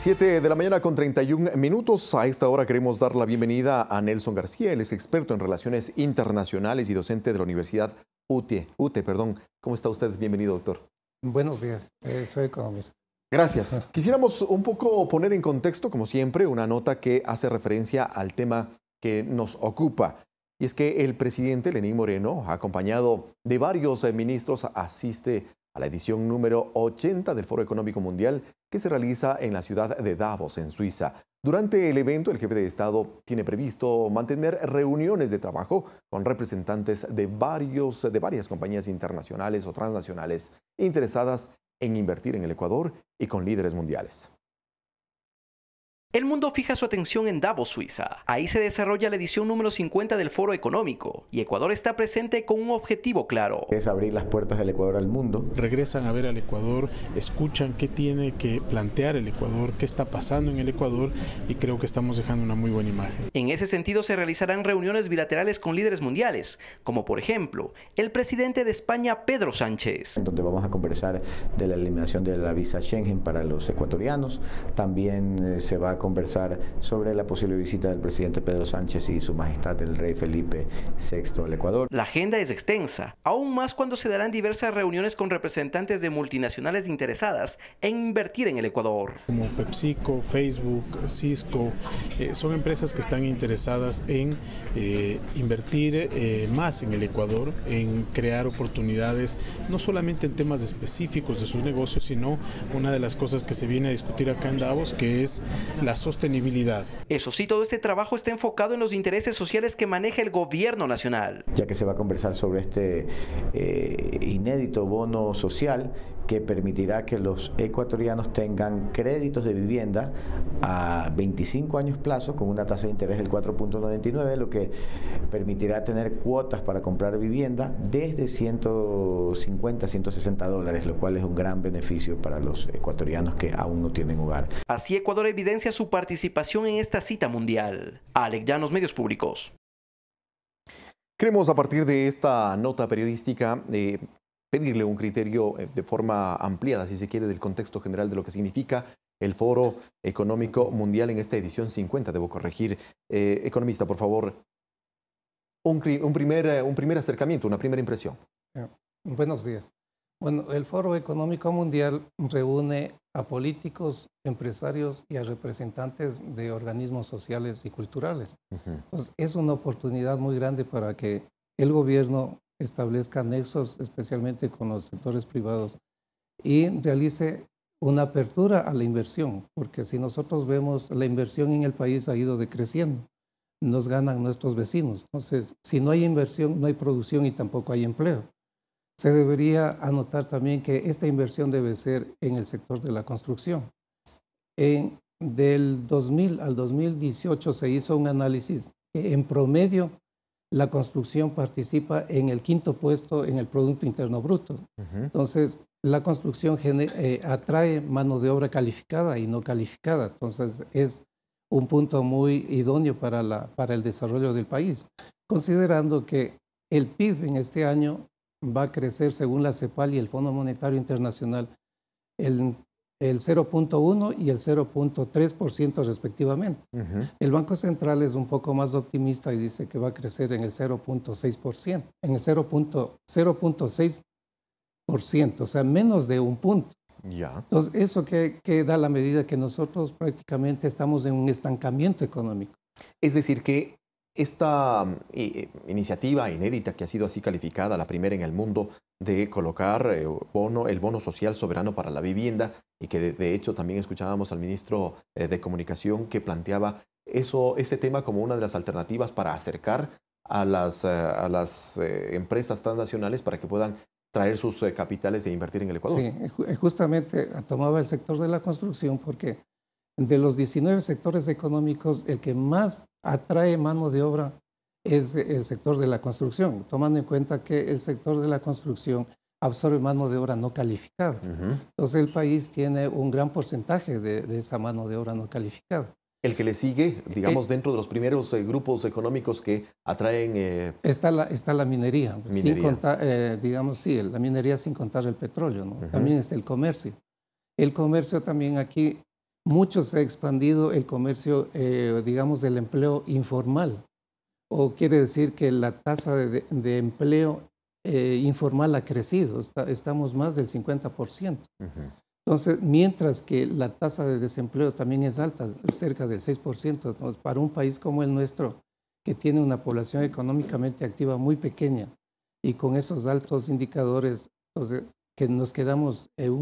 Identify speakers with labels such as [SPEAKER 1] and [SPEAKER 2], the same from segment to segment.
[SPEAKER 1] 7 de la mañana con 31 minutos. A esta hora queremos dar la bienvenida a Nelson García. Él es experto en relaciones internacionales y docente de la Universidad UTE. UTE perdón. ¿Cómo está usted? Bienvenido, doctor. Buenos días.
[SPEAKER 2] Eh, soy economista.
[SPEAKER 1] Gracias. Quisiéramos un poco poner en contexto, como siempre, una nota que hace referencia al tema que nos ocupa. Y es que el presidente Lenín Moreno, acompañado de varios eh, ministros, asiste a la edición número 80 del Foro Económico Mundial que se realiza en la ciudad de Davos, en Suiza. Durante el evento, el jefe de Estado tiene previsto mantener reuniones de trabajo con representantes de, varios, de varias compañías internacionales o transnacionales interesadas en invertir en el Ecuador y con líderes mundiales. El mundo fija su atención en Davos, Suiza. Ahí se desarrolla la edición número 50 del Foro Económico y Ecuador está presente con un objetivo claro. Es abrir las puertas del Ecuador al mundo. Regresan a ver al Ecuador, escuchan qué tiene que plantear el Ecuador, qué está pasando en el Ecuador y creo
[SPEAKER 2] que estamos dejando una muy buena imagen.
[SPEAKER 1] En ese sentido se realizarán reuniones bilaterales con líderes mundiales, como por ejemplo el presidente de España, Pedro Sánchez. En donde vamos a conversar de la eliminación de la visa Schengen para los ecuatorianos. También eh, se va a conversar sobre la posible visita del presidente Pedro Sánchez y su majestad el rey Felipe VI al Ecuador. La agenda es extensa, aún más cuando se darán diversas reuniones con representantes de multinacionales interesadas en invertir en el Ecuador. Como PepsiCo, Facebook, Cisco,
[SPEAKER 2] eh, son empresas que están interesadas en eh, invertir eh, más en el Ecuador, en crear oportunidades, no solamente en temas específicos de sus
[SPEAKER 1] negocios, sino una de las cosas que se viene a discutir acá en Davos, que es la la sostenibilidad. Eso sí, todo este trabajo está enfocado en los intereses sociales que maneja el gobierno nacional. Ya que se va a conversar sobre este eh, inédito bono social que permitirá que los ecuatorianos tengan créditos de vivienda a 25 años plazo con una tasa de interés del 4.99, lo que permitirá tener cuotas para comprar vivienda desde 150 a 160 dólares, lo cual es un gran beneficio para los ecuatorianos que aún no tienen hogar. Así Ecuador evidencia su su participación en esta cita mundial. Alec Llanos, Medios Públicos. Queremos a partir de esta nota periodística eh, pedirle un criterio eh, de forma ampliada, si se quiere, del contexto general de lo que significa el Foro Económico Mundial en esta edición 50, debo corregir. Eh, economista, por favor, un primer acercamiento, una primera impresión.
[SPEAKER 2] Buenos días. Bueno, el Foro Económico Mundial reúne a políticos, empresarios y a representantes de organismos sociales y culturales. Pues, es una oportunidad muy grande para que el gobierno establezca nexos, especialmente con los sectores privados, y realice una apertura a la inversión, porque si nosotros vemos la inversión en el país ha ido decreciendo, nos ganan nuestros vecinos. Entonces, si no hay inversión, no hay producción y tampoco hay empleo se debería anotar también que esta inversión debe ser en el sector de la construcción. En, del 2000 al 2018 se hizo un análisis que en promedio la construcción participa en el quinto puesto en el Producto Interno Bruto. Entonces, la construcción eh, atrae mano de obra calificada y no calificada. Entonces, es un punto muy idóneo para, la, para el desarrollo del país, considerando que el PIB en este año va a crecer según la CEPAL y el Fondo Monetario Internacional el, el 0.1 y el 0.3% respectivamente. El Banco Central es un poco más optimista y dice que va a crecer en el 0.6%, en el 0.6%, o sea, menos de un punto.
[SPEAKER 1] Ya. Entonces,
[SPEAKER 2] eso que, que da la medida que nosotros prácticamente estamos en un estancamiento
[SPEAKER 1] económico. Es decir, que esta mm, eh, iniciativa inédita que ha sido así calificada, la primera en el mundo, de colocar eh, bono, el bono social soberano para la vivienda y que de, hecho también escuchábamos al ministro eh, de Comunicación que planteaba eso, ese tema como una de las alternativas para acercar a las, a las empresas transnacionales para que puedan traer sus capitales e invertir en el Ecuador. Sí,
[SPEAKER 2] justamente tomaba el sector de la construcción porque de los 19 sectores económicos, el que más atrae mano de obra es el sector de la construcción, tomando en cuenta que el sector de la construcción absorbe mano de obra no calificada.
[SPEAKER 1] Entonces
[SPEAKER 2] el país tiene un gran porcentaje de, esa mano de obra no calificada.
[SPEAKER 1] El que le sigue, digamos, eh, dentro de los primeros eh, grupos económicos que atraen... Eh,
[SPEAKER 2] está, la, está la minería, Sin contar, digamos, sí, la minería sin contar el petróleo, ¿no? También está el comercio. El comercio también aquí mucho se ha expandido el comercio, eh, digamos, del empleo informal. O quiere decir que la tasa de, empleo eh, informal ha crecido, estamos más del 50%. Entonces, mientras que la tasa de desempleo también es alta, cerca del 6%, para un país como el nuestro, que tiene una población económicamente activa muy pequeña y con esos altos indicadores, entonces que nos quedamos en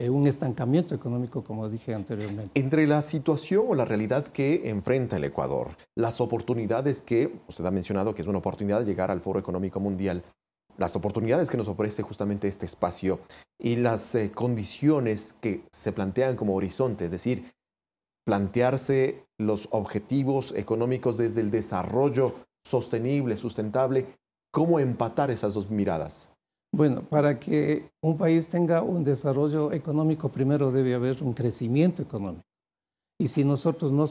[SPEAKER 2] un, estancamiento económico, como dije anteriormente.
[SPEAKER 1] Entre la situación o la realidad que enfrenta el Ecuador, las oportunidades que, usted ha mencionado que es una oportunidad de llegar al Foro Económico Mundial, las oportunidades que nos ofrece justamente este espacio y las eh, condiciones que se plantean como horizonte, es decir, plantearse los objetivos económicos desde el desarrollo sostenible, sustentable, ¿cómo empatar esas dos miradas?
[SPEAKER 2] Bueno, para que un país tenga un desarrollo económico, primero debe haber un crecimiento económico. Y si nosotros no,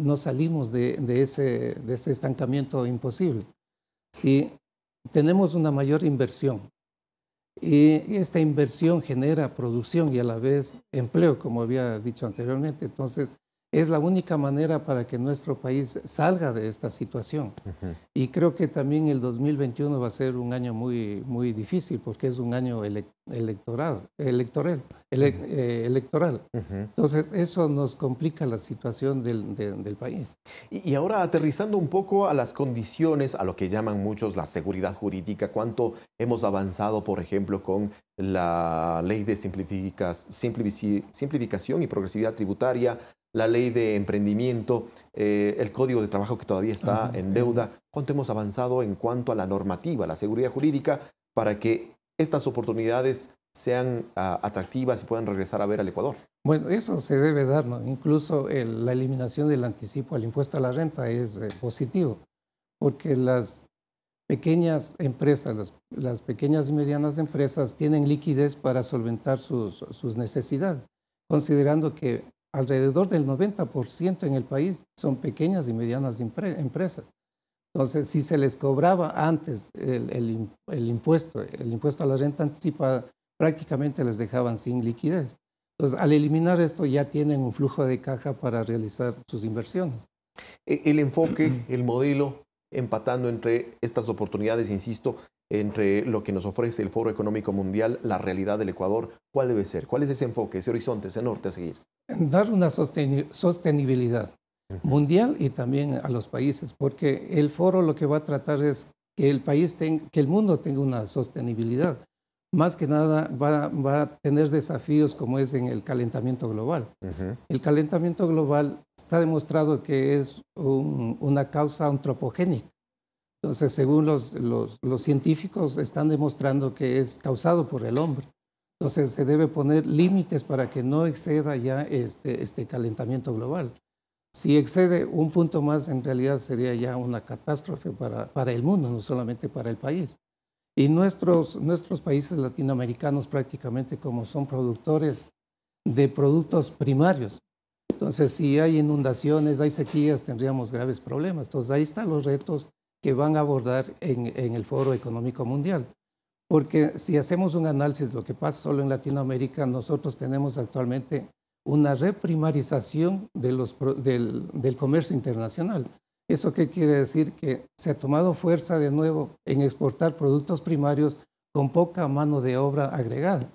[SPEAKER 2] no salimos de ese estancamiento imposible, si tenemos una mayor inversión y esta inversión genera producción y a la vez empleo, como había dicho anteriormente, entonces es la única manera para que nuestro país salga de esta situación. Y creo que también el 2021 va a ser un año muy, muy difícil porque es un año eh, electoral, electoral, electoral. Entonces, eso nos complica la situación del, del país.
[SPEAKER 1] Y, y, ahora, aterrizando un poco a las condiciones, a lo que llaman muchos la seguridad jurídica, ¿cuánto hemos avanzado, por ejemplo, con la ley de simplificación y progresividad tributaria? la ley de emprendimiento, eh, el código de trabajo que todavía está en deuda, cuánto hemos avanzado en cuanto a la normativa, la seguridad jurídica, para que estas oportunidades sean ah, atractivas y puedan regresar a ver al Ecuador.
[SPEAKER 2] Bueno, eso se debe dar, ¿no? incluso la eliminación del anticipo al impuesto a la renta es eh, positivo, porque las pequeñas empresas, las, pequeñas y medianas empresas tienen liquidez para solventar sus, sus necesidades, considerando que alrededor del 90% en el país son pequeñas y medianas empresas. Entonces, si se les cobraba antes el, impuesto, el impuesto a la renta anticipada, prácticamente les dejaban sin liquidez. Entonces, al eliminar esto ya tienen un flujo de caja para realizar sus inversiones.
[SPEAKER 1] E, el enfoque, el modelo, empatando entre estas oportunidades, insisto, entre lo que nos ofrece el Foro Económico Mundial, la realidad del Ecuador? ¿Cuál debe ser? ¿Cuál es ese enfoque, ese horizonte, ese norte a seguir?
[SPEAKER 2] Dar una sostenibilidad mundial y también a los países, porque el foro lo que va a tratar es que el país que el mundo tenga una sostenibilidad. Más que nada va, a tener desafíos como es en el calentamiento global. El calentamiento global está demostrado que es una causa antropogénica. Entonces, según los, los, científicos, están demostrando que es causado por el hombre. Entonces, se debe poner límites para que no exceda ya este, este calentamiento global. Si excede un punto más, en realidad sería ya una catástrofe para, para el mundo, no solamente para el país. Y nuestros, nuestros países latinoamericanos prácticamente como son productores de productos primarios. Entonces, si hay inundaciones, hay sequías, tendríamos graves problemas. Entonces, ahí están los retos que van a abordar en, el Foro Económico Mundial. Porque si hacemos un análisis de lo que pasa solo en Latinoamérica, nosotros tenemos actualmente una reprimarización del, del, comercio internacional. ¿Eso qué quiere decir? Que se ha tomado fuerza de nuevo en exportar productos primarios con poca mano de obra agregada.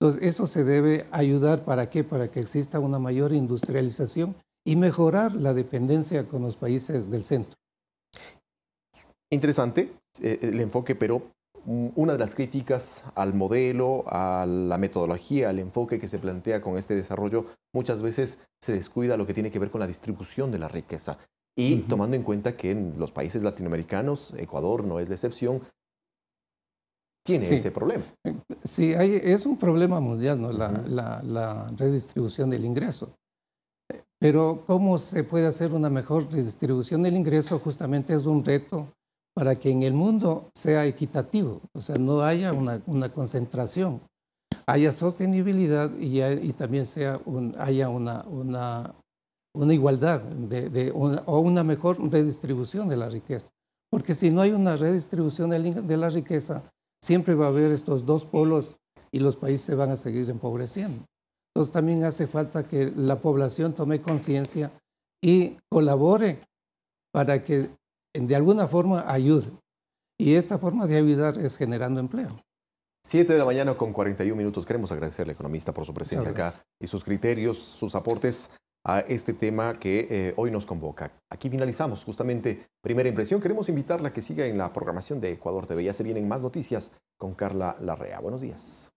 [SPEAKER 2] Entonces, eso se debe ayudar para qué? Para que exista una mayor industrialización y mejorar la dependencia con los países del centro
[SPEAKER 1] interesante eh, el enfoque, pero una de las críticas al modelo, a la metodología, al enfoque que se plantea con este desarrollo, muchas veces se descuida lo que tiene que ver con la distribución de la riqueza. Y tomando en cuenta que en los países latinoamericanos, Ecuador no es la excepción, tiene ese problema.
[SPEAKER 2] Sí, es un problema mundial, ¿no? la, la, redistribución del ingreso. Pero cómo se puede hacer una mejor redistribución del ingreso justamente es un reto para que en el mundo sea equitativo, o sea, no haya una, concentración, haya sostenibilidad y, también sea un, haya una, una, una igualdad de, o una mejor redistribución de la riqueza. Porque si no hay una redistribución de la riqueza, siempre va a haber estos dos polos y los países se van a seguir empobreciendo. Entonces también hace falta que la población tome conciencia y colabore para que de alguna forma ayude Y esta forma de ayudar es generando empleo.
[SPEAKER 1] Siete de la mañana con 41 minutos. Queremos agradecerle, economista, por su presencia acá y sus criterios, sus aportes a este tema que eh, hoy nos convoca. Aquí finalizamos justamente Primera Impresión. Queremos invitarla a que siga en la programación de Ecuador TV. Ya se vienen más noticias con Carla Larrea. Buenos días.